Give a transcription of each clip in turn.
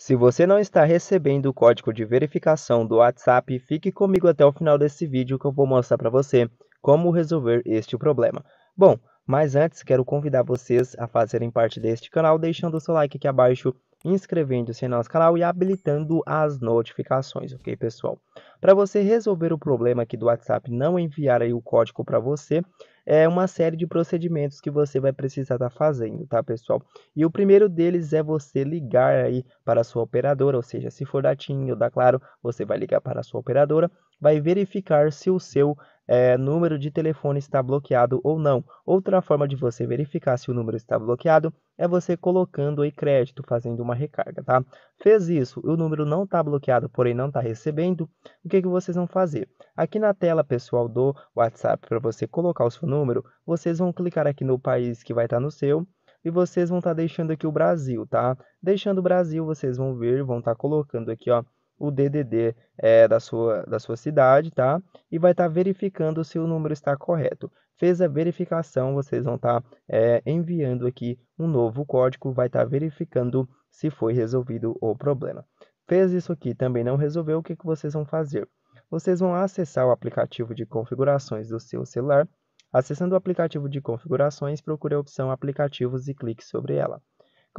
Se você não está recebendo o código de verificação do WhatsApp, fique comigo até o final desse vídeo que eu vou mostrar para você como resolver este problema. Bom, mas antes quero convidar vocês a fazerem parte deste canal deixando o seu like aqui abaixo inscrevendo-se em nosso canal e habilitando as notificações, ok, pessoal? Para você resolver o problema aqui do WhatsApp não enviar aí o código para você, é uma série de procedimentos que você vai precisar estar tá fazendo, tá, pessoal? E o primeiro deles é você ligar aí para a sua operadora, ou seja, se for da TIM ou da Claro, você vai ligar para a sua operadora, vai verificar se o seu é, número de telefone está bloqueado ou não. Outra forma de você verificar se o número está bloqueado é você colocando aí crédito, fazendo uma recarga, tá? Fez isso, o número não está bloqueado, porém não está recebendo, o que, que vocês vão fazer? Aqui na tela, pessoal, do WhatsApp, para você colocar o seu número, vocês vão clicar aqui no país que vai estar tá no seu, e vocês vão estar tá deixando aqui o Brasil, tá? Deixando o Brasil, vocês vão ver, vão estar tá colocando aqui, ó, o DDD é, da, sua, da sua cidade, tá? E vai estar tá verificando se o número está correto. Fez a verificação, vocês vão estar tá, é, enviando aqui um novo código, vai estar tá verificando se foi resolvido o problema. Fez isso aqui, também não resolveu, o que, que vocês vão fazer? Vocês vão acessar o aplicativo de configurações do seu celular. Acessando o aplicativo de configurações, procure a opção aplicativos e clique sobre ela.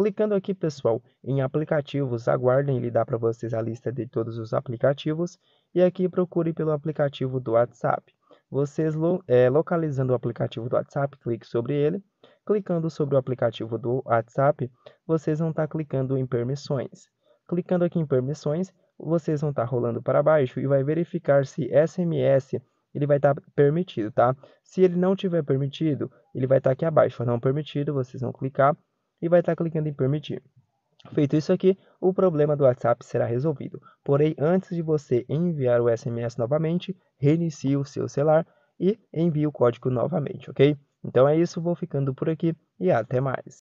Clicando aqui, pessoal, em aplicativos, aguardem, ele dá para vocês a lista de todos os aplicativos e aqui procure pelo aplicativo do WhatsApp. Vocês é, localizando o aplicativo do WhatsApp, clique sobre ele. Clicando sobre o aplicativo do WhatsApp, vocês vão estar tá clicando em permissões. Clicando aqui em permissões, vocês vão estar tá rolando para baixo e vai verificar se SMS ele vai estar tá permitido, tá? Se ele não tiver permitido, ele vai estar tá aqui abaixo, não permitido, vocês vão clicar e vai estar tá clicando em permitir. Feito isso aqui, o problema do WhatsApp será resolvido. Porém, antes de você enviar o SMS novamente, reinicie o seu celular e envie o código novamente, ok? Então é isso, vou ficando por aqui e até mais.